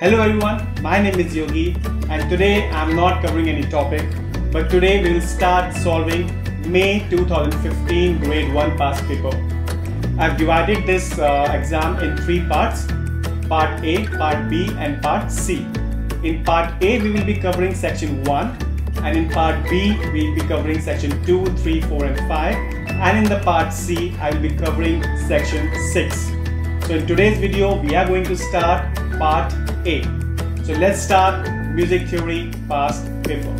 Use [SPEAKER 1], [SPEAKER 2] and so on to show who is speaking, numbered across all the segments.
[SPEAKER 1] Hello everyone, my name is Yogi and today I'm not covering any topic but today we will start solving May 2015 grade 1 past paper. I've divided this uh, exam in three parts part A, part B and part C. In part A we will be covering section 1 and in part B we will be covering section 2, 3, 4 and 5 and in the part C I will be covering section 6. So in today's video we are going to start part a. So let's start music theory past paper.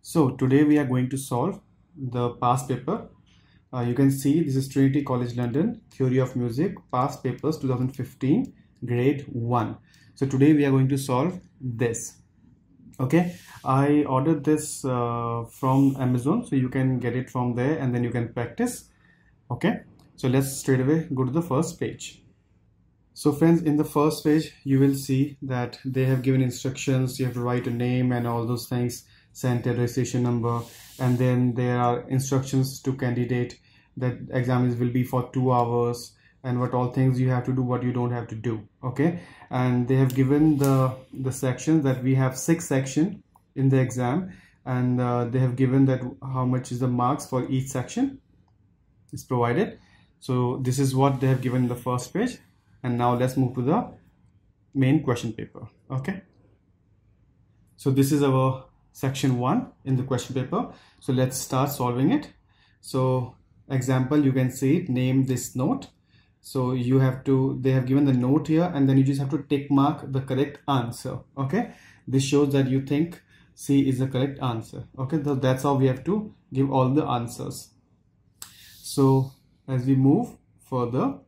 [SPEAKER 1] So today we are going to solve the past paper. Uh, you can see this is Trinity College London Theory of Music past papers 2015 grade 1. So today we are going to solve this. Okay, I ordered this uh, from Amazon so you can get it from there and then you can practice. Okay, so let's straight away go to the first page. So friends, in the first page, you will see that they have given instructions. You have to write a name and all those things, send a registration number. And then there are instructions to candidate that exams will be for two hours and what all things you have to do, what you don't have to do. Okay. And they have given the, the section that we have six section in the exam. And uh, they have given that how much is the marks for each section is provided so this is what they have given in the first page. And now let's move to the main question paper. Okay. So this is our section one in the question paper. So let's start solving it. So example, you can see it, name this note. So you have to, they have given the note here and then you just have to tick mark the correct answer. Okay. This shows that you think C is the correct answer. Okay. So that's how we have to give all the answers. So as we move further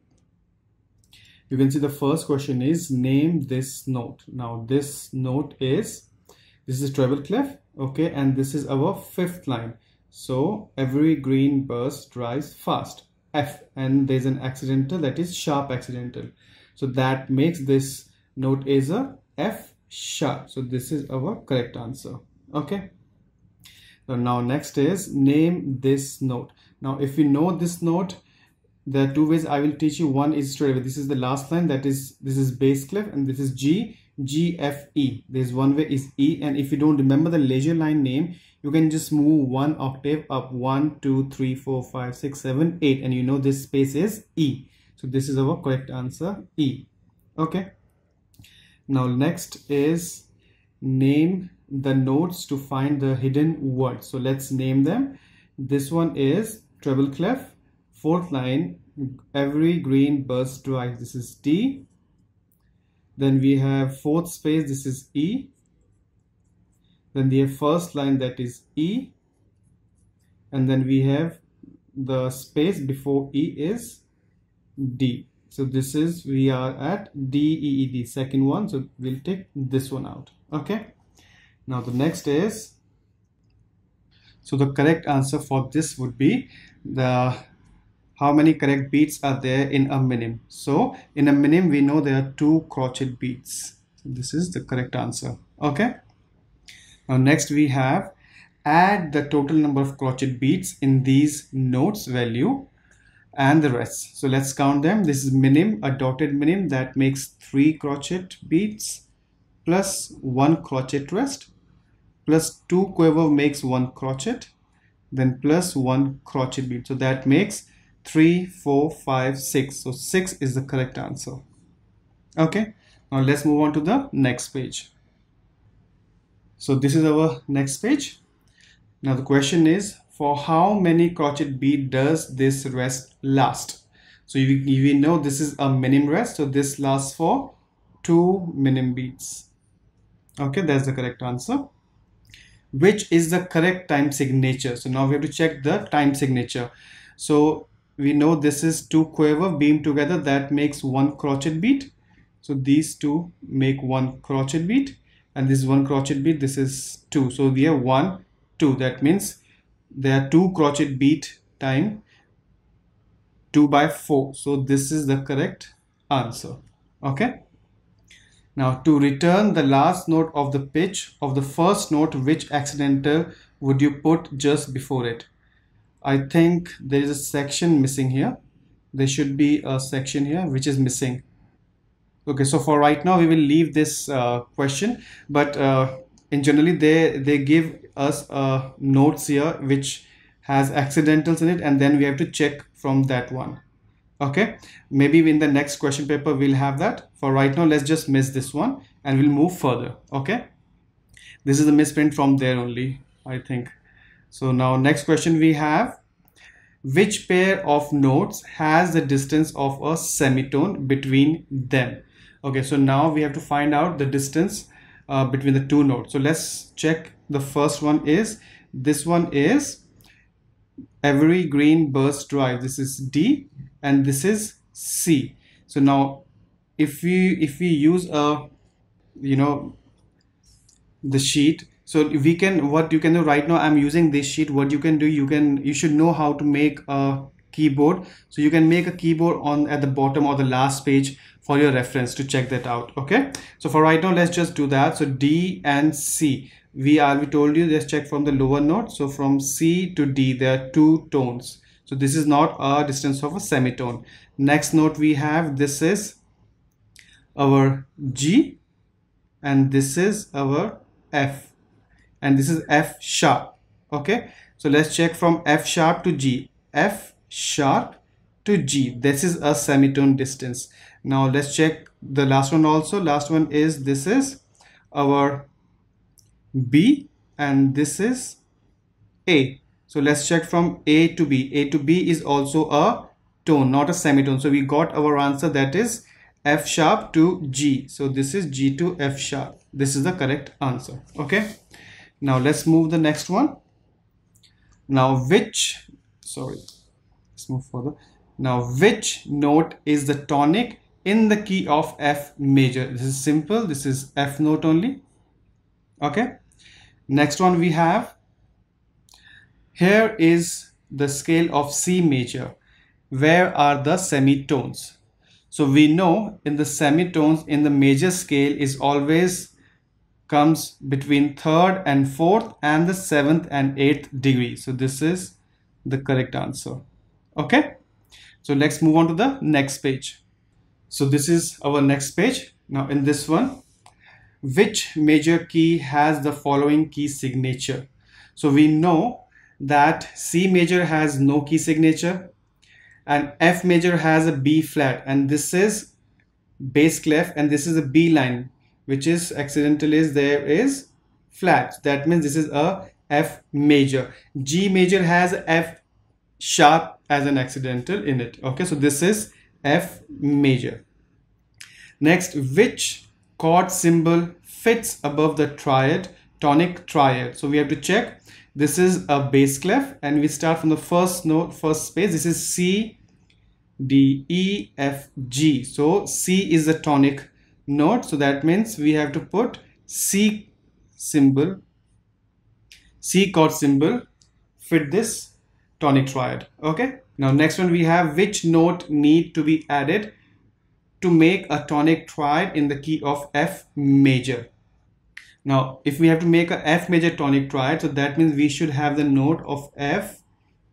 [SPEAKER 1] you can see the first question is name this note now this note is this is treble clef okay and this is our fifth line so every green burst drives fast f and there's an accidental that is sharp accidental so that makes this note is a f sharp so this is our correct answer okay so now next is name this note now if you know this note there are two ways I will teach you. One is straight away. This is the last line. That is, this is bass clef and this is G, G, F, E. There's one way is E. And if you don't remember the leisure line name, you can just move one octave up one, two, three, four, five, six, seven, eight. And you know this space is E. So this is our correct answer E. Okay. Now next is name the notes to find the hidden words. So let's name them. This one is treble clef Fourth line, every green burst twice. This is T. Then we have fourth space, this is E. Then the first line that is E. And then we have the space before E is D. So this is, we are at D, E, E, D, second one. So we'll take this one out. Okay. Now the next is, so the correct answer for this would be the how many correct beats are there in a minim. So in a minim, we know there are two crotchet beats. This is the correct answer. Okay. Now next we have add the total number of crotchet beats in these notes value and the rest. So let's count them. This is minim, a dotted minim that makes three crotchet beats plus one crotchet rest plus two quiver makes one crotchet then plus one crotchet beat. So that makes 3, 4, 5, 6. So 6 is the correct answer. Okay, now let's move on to the next page. So this is our next page. Now the question is, for how many crochet bead does this rest last? So you, we know this is a minim rest, so this lasts for 2 minim beads. Okay, that's the correct answer. Which is the correct time signature? So now we have to check the time signature. So we know this is two quaver beam together that makes one crotchet beat so these two make one crotchet beat and this is one crotchet beat this is two so we have one two that means there are two crotchet beat time 2 by 4 so this is the correct answer okay now to return the last note of the pitch of the first note which accidental would you put just before it I think there is a section missing here. There should be a section here which is missing. Okay, so for right now, we will leave this uh, question, but uh, in generally they, they give us uh, notes here which has accidentals in it and then we have to check from that one. Okay, maybe in the next question paper, we'll have that. For right now, let's just miss this one and we'll move further. Okay, this is a misprint from there only, I think. So now next question we have which pair of notes has the distance of a semitone between them okay so now we have to find out the distance uh, between the two notes so let's check the first one is this one is every green burst drive this is d and this is c so now if we if we use a you know the sheet so we can what you can do right now i'm using this sheet what you can do you can you should know how to make a keyboard so you can make a keyboard on at the bottom or the last page for your reference to check that out okay so for right now let's just do that so d and c we are we told you let's check from the lower note so from c to d there are two tones so this is not a distance of a semitone next note we have this is our g and this is our f and this is F sharp okay so let's check from F sharp to G F sharp to G this is a semitone distance now let's check the last one also last one is this is our B and this is A so let's check from A to B A to B is also a tone not a semitone so we got our answer that is F sharp to G so this is G to F sharp this is the correct answer okay now let's move the next one now which sorry let's move further now which note is the tonic in the key of F major this is simple this is F note only okay next one we have here is the scale of C major where are the semitones so we know in the semitones in the major scale is always comes between third and fourth and the seventh and eighth degree. So this is the correct answer. Okay. So let's move on to the next page. So this is our next page. Now in this one, which major key has the following key signature? So we know that C major has no key signature and F major has a B flat and this is bass clef and this is a B line which is accidental is there is flat that means this is a F major G major has F sharp as an accidental in it okay so this is F major next which chord symbol fits above the triad tonic triad so we have to check this is a bass clef and we start from the first note first space this is C D E F G so C is the tonic node so that means we have to put c symbol c chord symbol fit this tonic triad okay now next one we have which note need to be added to make a tonic triad in the key of F major. Now, if we have to make a F major tonic triad, so that means we should have the note of F,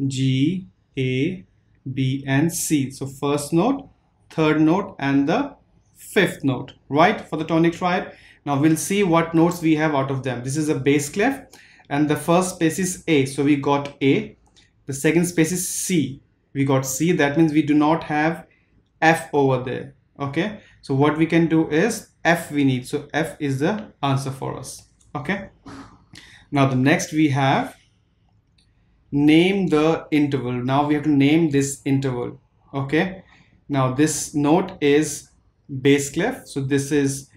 [SPEAKER 1] G, A, B, and C. So first note, third note, and the fifth note, right, for the tonic triad. Now we'll see what notes we have out of them. This is a bass clef and the first space is A. So we got A. The second space is C. We got C. That means we do not have F over there. Okay. So what we can do is F we need. So F is the answer for us. Okay. Now the next we have name the interval. Now we have to name this interval. Okay. Now this note is bass clef. So this is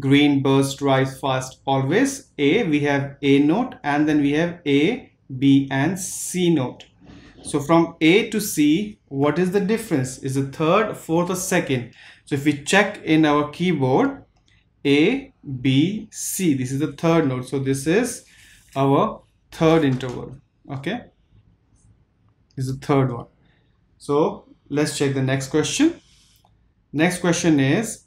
[SPEAKER 1] green burst rise fast always A we have A note and then we have A, B and C note. So from A to C what is the difference? Is the third, fourth or second? So if we check in our keyboard A, B, C this is the third note. So this is our third interval okay this is the third one so let's check the next question Next question is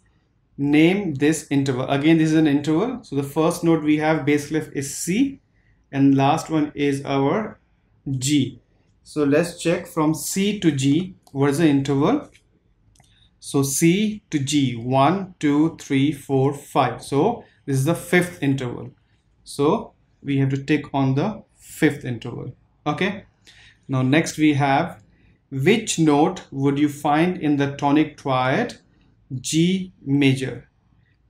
[SPEAKER 1] name this interval. Again, this is an interval. So the first note we have bass clef is C and last one is our G. So let's check from C to G what is the interval. So C to G 1, 2, 3, 4, 5. So this is the fifth interval. So we have to tick on the fifth interval. Okay. Now next we have which note would you find in the tonic triad G major?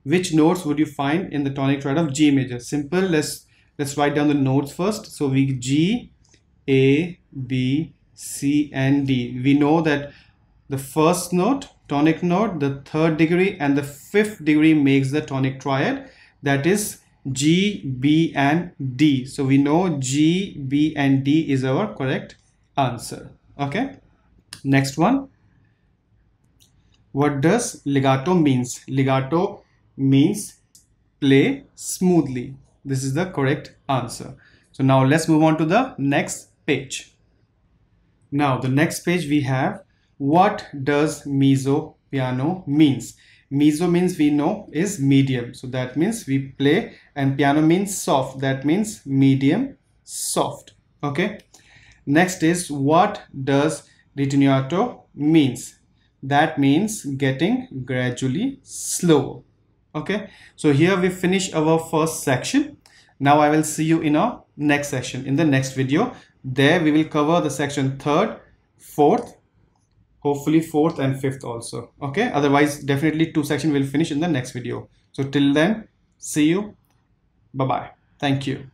[SPEAKER 1] Which notes would you find in the tonic triad of G major? Simple, let's let's write down the notes first. So we G, A, B, C and D. We know that the first note, tonic note, the third degree and the fifth degree makes the tonic triad that is G, B and D. So we know G, B and D is our correct answer. Okay next one what does legato means legato means play smoothly this is the correct answer so now let's move on to the next page now the next page we have what does mezzo piano means mezzo means we know is medium so that means we play and piano means soft that means medium soft okay next is what does retinato means that means getting gradually slow okay so here we finish our first section now i will see you in our next section in the next video there we will cover the section third fourth hopefully fourth and fifth also okay otherwise definitely two section will finish in the next video so till then see you bye bye thank you